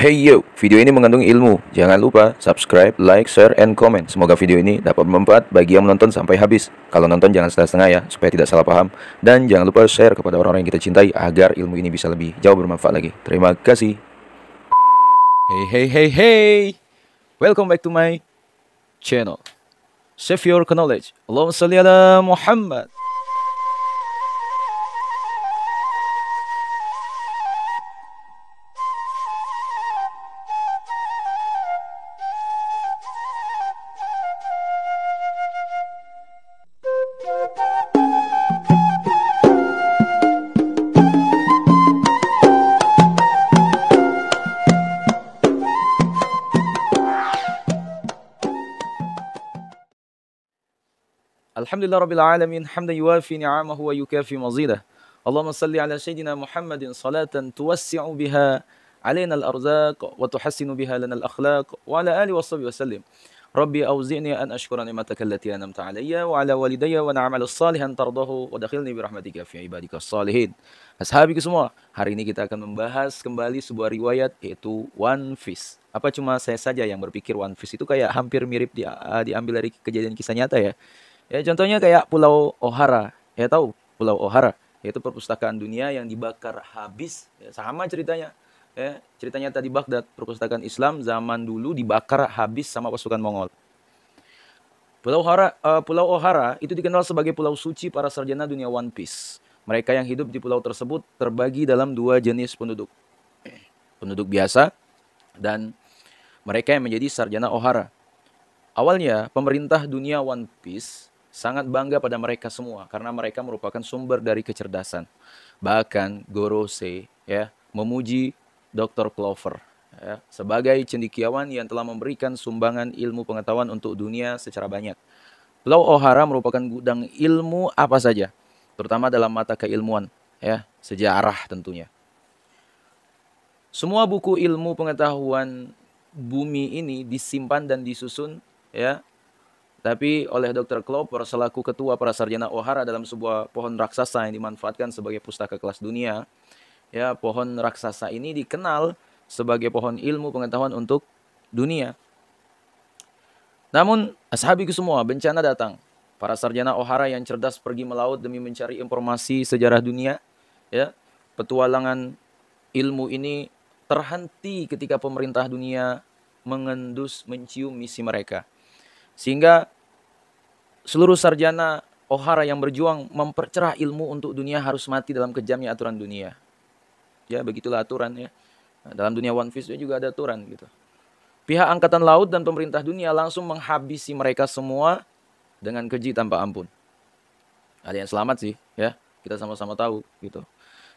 Hey yo, video ini mengandung ilmu. Jangan lupa subscribe, like, share, and comment. Semoga video ini dapat bermanfaat bagi yang menonton sampai habis. Kalau nonton jangan setengah-setengah ya, supaya tidak salah paham. Dan jangan lupa share kepada orang-orang yang kita cintai agar ilmu ini bisa lebih jauh bermanfaat lagi. Terima kasih. Hey hey hey hey, welcome back to my channel. Save your knowledge. Allahumma salli ala Muhammad. الحمد لله رب العالمين حمدا يوافي نعمه ويكافي مزيده اللهم صل على سيدنا محمد صلاة توسع بها علينا الأرزاق وتحسن بها لنا الأخلاق وعلى آله وصحبه وسلم ربي أوزعني أن أشكر نعمتك التي أنمت علي وعلى والدي وأن أعمل أن ترضاه ودخلني برحمتك في عبادك الصالحين أصحابي semua, hari ini kita akan membahas kembali sebuah riwayat yaitu One Piece. Apa cuma saya saja yang berpikir One Piece itu kayak hampir mirip di, diambil dari kejadian kisah nyata ya? Ya contohnya kayak Pulau Ohara, ya tahu Pulau Ohara, yaitu perpustakaan dunia yang dibakar habis, ya, sama ceritanya. Ya, ceritanya tadi Baghdad, perpustakaan Islam zaman dulu dibakar habis sama pasukan Mongol. Pulau Ohara, uh, eh, Pulau Ohara itu dikenal sebagai pulau suci para sarjana dunia One Piece. Mereka yang hidup di pulau tersebut terbagi dalam dua jenis penduduk. Penduduk biasa dan mereka yang menjadi sarjana Ohara. Awalnya, pemerintah dunia One Piece sangat bangga pada mereka semua karena mereka merupakan sumber dari kecerdasan. Bahkan Gorose ya memuji Dr. Clover ya, sebagai cendikiawan yang telah memberikan sumbangan ilmu pengetahuan untuk dunia secara banyak. Pulau O'Hara merupakan gudang ilmu apa saja, terutama dalam mata keilmuan, ya, sejarah tentunya. Semua buku ilmu pengetahuan bumi ini disimpan dan disusun ya tapi oleh Dr. Klopper selaku ketua para sarjana O'Hara dalam sebuah pohon raksasa yang dimanfaatkan sebagai pustaka kelas dunia. Ya, pohon raksasa ini dikenal sebagai pohon ilmu pengetahuan untuk dunia. Namun, ashabiku semua, bencana datang. Para sarjana O'Hara yang cerdas pergi melaut demi mencari informasi sejarah dunia, ya. Petualangan ilmu ini terhenti ketika pemerintah dunia mengendus mencium misi mereka. Sehingga seluruh sarjana Ohara yang berjuang mempercerah ilmu untuk dunia harus mati dalam kejamnya aturan dunia. Ya, begitulah aturan ya. Nah, dalam dunia One Piece juga ada aturan gitu. Pihak angkatan laut dan pemerintah dunia langsung menghabisi mereka semua dengan keji tanpa ampun. Ada yang selamat sih, ya. Kita sama-sama tahu gitu.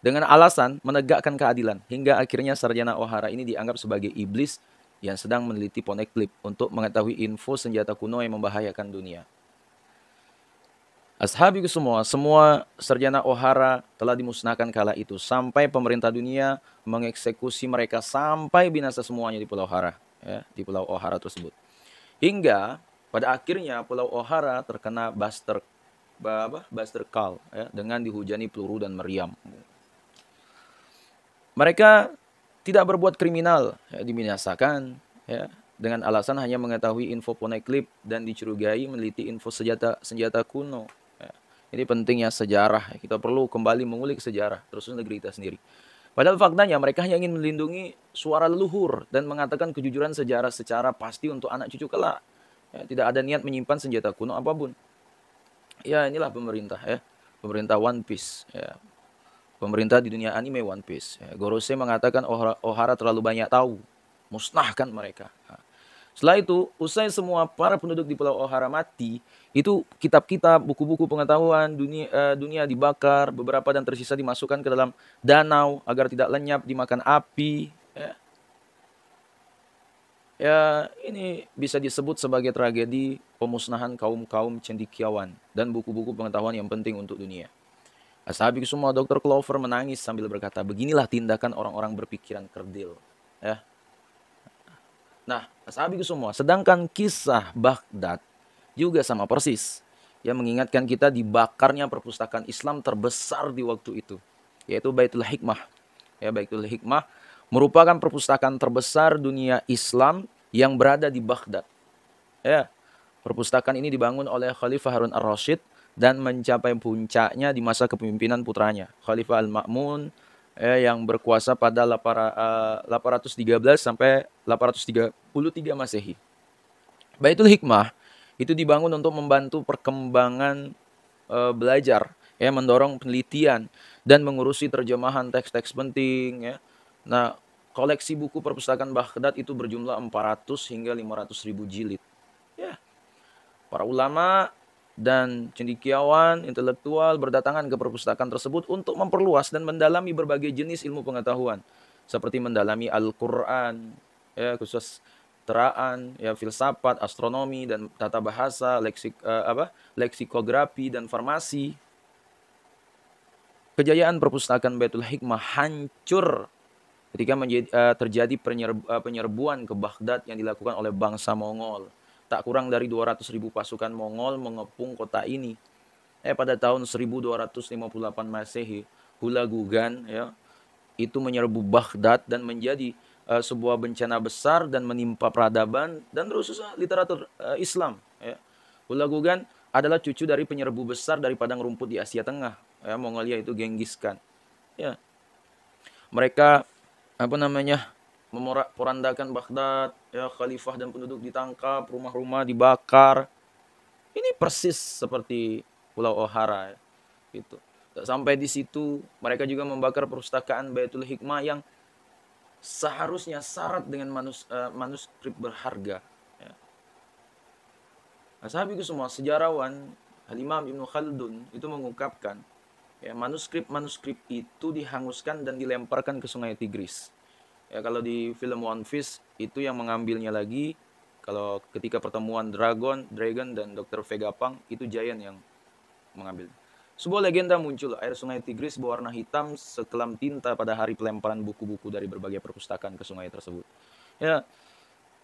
Dengan alasan menegakkan keadilan hingga akhirnya sarjana Ohara ini dianggap sebagai iblis yang sedang meneliti Poneglyph untuk mengetahui info senjata kuno yang membahayakan dunia. Ashabiku semua, semua sarjana Ohara telah dimusnahkan kala itu sampai pemerintah dunia mengeksekusi mereka sampai binasa semuanya di Pulau Ohara, ya, di Pulau Ohara tersebut. Hingga pada akhirnya Pulau Ohara terkena buster apa, buster call ya, dengan dihujani peluru dan meriam. Mereka tidak berbuat kriminal ya, diminasakan ya dengan alasan hanya mengetahui info poneklip dan dicurigai meneliti info senjata senjata kuno ya. ini pentingnya sejarah kita perlu kembali mengulik sejarah terus negeri kita sendiri padahal faktanya mereka hanya ingin melindungi suara leluhur dan mengatakan kejujuran sejarah secara pasti untuk anak cucu kelak ya, tidak ada niat menyimpan senjata kuno apapun ya inilah pemerintah ya pemerintah One Piece ya pemerintah di dunia anime One Piece. Ya, Gorose mengatakan Ohara, Ohara terlalu banyak tahu, musnahkan mereka. setelah itu, usai semua para penduduk di Pulau Ohara mati, itu kitab-kitab, buku-buku pengetahuan dunia, uh, dunia dibakar, beberapa dan tersisa dimasukkan ke dalam danau agar tidak lenyap dimakan api. Ya, ya ini bisa disebut sebagai tragedi pemusnahan kaum-kaum cendikiawan dan buku-buku pengetahuan yang penting untuk dunia. Sabi semua Dr. Clover menangis sambil berkata, beginilah tindakan orang-orang berpikiran kerdil. Ya. Nah, sabi semua. Sedangkan kisah Baghdad juga sama persis. Ya mengingatkan kita dibakarnya perpustakaan Islam terbesar di waktu itu, yaitu Baitul Hikmah. Ya, Baitul Hikmah merupakan perpustakaan terbesar dunia Islam yang berada di Baghdad. Ya, perpustakaan ini dibangun oleh Khalifah Harun ar Rashid dan mencapai puncaknya di masa kepemimpinan putranya Khalifah Al-Ma'mun eh, yang berkuasa pada 813 eh, sampai 833 Masehi. Baitul Hikmah itu dibangun untuk membantu perkembangan eh, belajar, ya mendorong penelitian dan mengurusi terjemahan teks-teks penting ya. Nah, koleksi buku perpustakaan Baghdad itu berjumlah 400 hingga 500 ribu jilid. Ya. Para ulama dan cendikiawan intelektual berdatangan ke perpustakaan tersebut untuk memperluas dan mendalami berbagai jenis ilmu pengetahuan seperti mendalami Al-Qur'an ya khusus teraan ya filsafat astronomi dan tata bahasa leksik uh, apa leksikografi dan farmasi kejayaan perpustakaan Baitul Hikmah hancur ketika menjadi, uh, terjadi penyerbu, uh, penyerbuan ke Baghdad yang dilakukan oleh bangsa Mongol Tak kurang dari 200.000 pasukan Mongol mengepung kota ini. Eh pada tahun 1258 Masehi, Hulagugan ya itu menyerbu Baghdad dan menjadi uh, sebuah bencana besar dan menimpa peradaban dan khususnya literatur uh, Islam ya. Hulagugan adalah cucu dari penyerbu besar dari padang rumput di Asia Tengah ya Mongolia itu genggiskan. Ya. Mereka apa namanya? porandakan Baghdad, ya khalifah dan penduduk ditangkap, rumah-rumah dibakar. Ini persis seperti Pulau O'Hara ya. gitu. Tak sampai di situ, mereka juga membakar perpustakaan Baitul Hikmah yang seharusnya syarat dengan manus, uh, manuskrip berharga. Ya. Nah, sahabiku semua sejarawan Halimah Ibnu Khaldun itu mengungkapkan ya manuskrip-manuskrip itu dihanguskan dan dilemparkan ke Sungai Tigris. Ya kalau di film One Piece itu yang mengambilnya lagi kalau ketika pertemuan Dragon, Dragon dan Dr. Vegapunk itu Giant yang mengambil. Sebuah legenda muncul, air sungai Tigris berwarna hitam sekelam tinta pada hari pelemparan buku-buku dari berbagai perpustakaan ke sungai tersebut. Ya,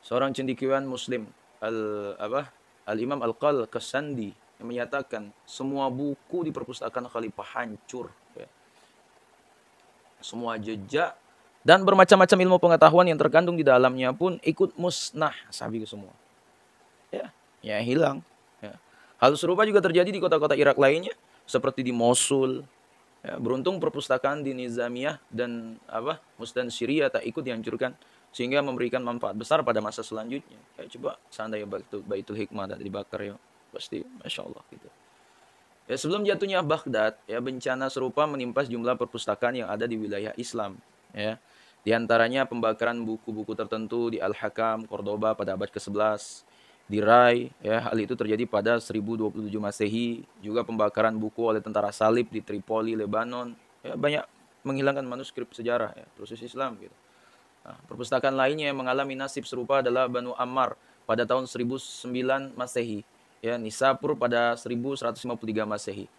seorang cendekiawan Muslim, al apa, al Imam al Qal Kasandi yang menyatakan semua buku di perpustakaan khalifah hancur. Ya. Semua jejak dan bermacam-macam ilmu pengetahuan yang terkandung di dalamnya pun ikut musnah sabi semua. Ya, ya hilang. Ya. Hal serupa juga terjadi di kota-kota Irak lainnya seperti di Mosul. Ya, beruntung perpustakaan di Nizamiyah dan apa Mustan Syria tak ikut dihancurkan sehingga memberikan manfaat besar pada masa selanjutnya. Ya, coba seandainya Baitul, Baitul Hikmah tak dibakar ya pasti masya Allah gitu. Ya, sebelum jatuhnya Baghdad, ya bencana serupa menimpa sejumlah perpustakaan yang ada di wilayah Islam ya. Di antaranya pembakaran buku-buku tertentu di Al-Hakam, Cordoba pada abad ke-11, di Rai, ya, hal itu terjadi pada 1027 Masehi, juga pembakaran buku oleh tentara salib di Tripoli, Lebanon, ya, banyak menghilangkan manuskrip sejarah, ya, proses Islam gitu. Nah, perpustakaan lainnya yang mengalami nasib serupa adalah Banu Ammar pada tahun 1009 Masehi, ya, Nisapur pada 1153 Masehi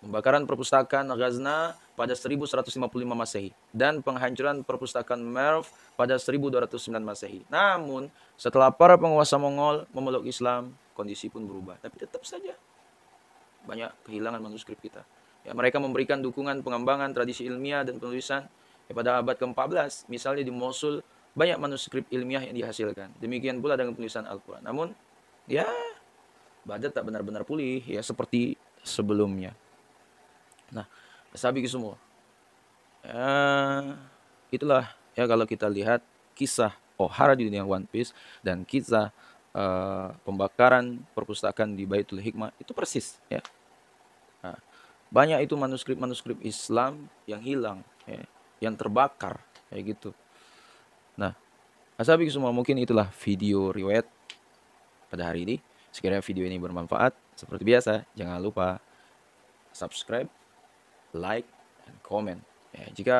pembakaran perpustakaan Ghazna pada 1155 Masehi dan penghancuran perpustakaan Merv pada 1209 Masehi. Namun, setelah para penguasa Mongol memeluk Islam, kondisi pun berubah. Tapi tetap saja banyak kehilangan manuskrip kita. Ya, mereka memberikan dukungan pengembangan tradisi ilmiah dan penulisan ya, pada abad ke-14, misalnya di Mosul, banyak manuskrip ilmiah yang dihasilkan. Demikian pula dengan penulisan Al-Quran. Namun, ya, Baghdad tak benar-benar pulih ya seperti sebelumnya. Nah, sabi semua. Ya, itulah ya kalau kita lihat kisah Ohara di dunia One Piece dan kisah uh, pembakaran perpustakaan di Baitul Hikmah itu persis ya. Nah, banyak itu manuskrip-manuskrip Islam yang hilang, ya, yang terbakar kayak gitu. Nah, Asabi semua mungkin itulah video riwayat pada hari ini. Sekiranya video ini bermanfaat, seperti biasa, jangan lupa subscribe like, dan komen. Ya, jika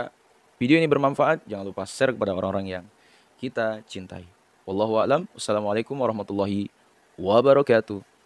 video ini bermanfaat, jangan lupa share kepada orang-orang yang kita cintai. Wallahu a'lam. Wassalamualaikum warahmatullahi wabarakatuh.